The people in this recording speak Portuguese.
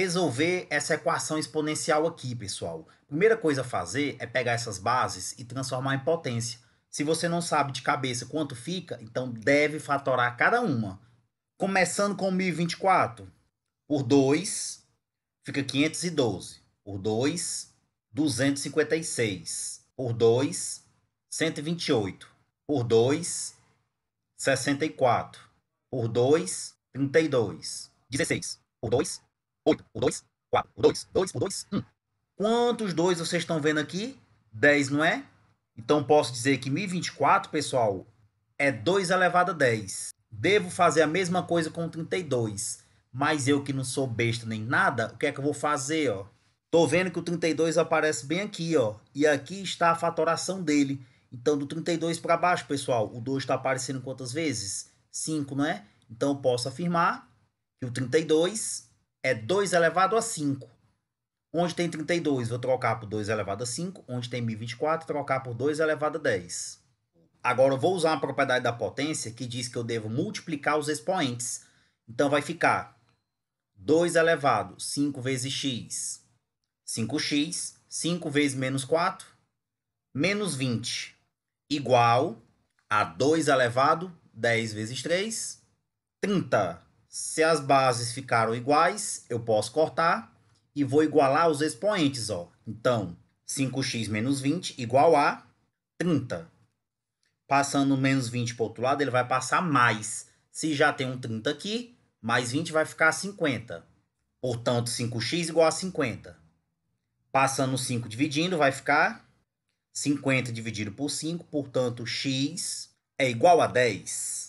resolver essa equação exponencial aqui, pessoal. Primeira coisa a fazer é pegar essas bases e transformar em potência. Se você não sabe de cabeça quanto fica, então deve fatorar cada uma. Começando com 1024 por 2 fica 512, por 2 256, por 2 128, por 2 64, por 2 32, 16, por 2 8, o 2, 4, o 2, 2, o 2, 1. Quantos 2 vocês estão vendo aqui? 10, não é? Então posso dizer que 1024, pessoal, é 2 elevado a 10. Devo fazer a mesma coisa com 32. Mas eu que não sou besta nem nada, o que é que eu vou fazer, ó? Tô vendo que o 32 aparece bem aqui, ó. E aqui está a fatoração dele. Então, do 32 para baixo, pessoal, o 2 está aparecendo quantas vezes? 5, não é? Então, eu posso afirmar que o 32 é 2 elevado a 5. Onde tem 32, vou trocar por 2 elevado a 5. Onde tem 1024, trocar por 2 elevado a 10. Agora eu vou usar uma propriedade da potência que diz que eu devo multiplicar os expoentes. Então vai ficar 2 elevado 5 vezes x, 5x, 5 vezes menos 4, menos 20, igual a 2 elevado 10 vezes 3, 30. Se as bases ficaram iguais, eu posso cortar e vou igualar os expoentes, ó. Então, 5x menos 20 igual a 30. Passando menos 20 para o outro lado, ele vai passar mais. Se já tem um 30 aqui, mais 20 vai ficar 50. Portanto, 5x igual a 50. Passando 5 dividindo, vai ficar 50 dividido por 5. Portanto, x é igual a 10.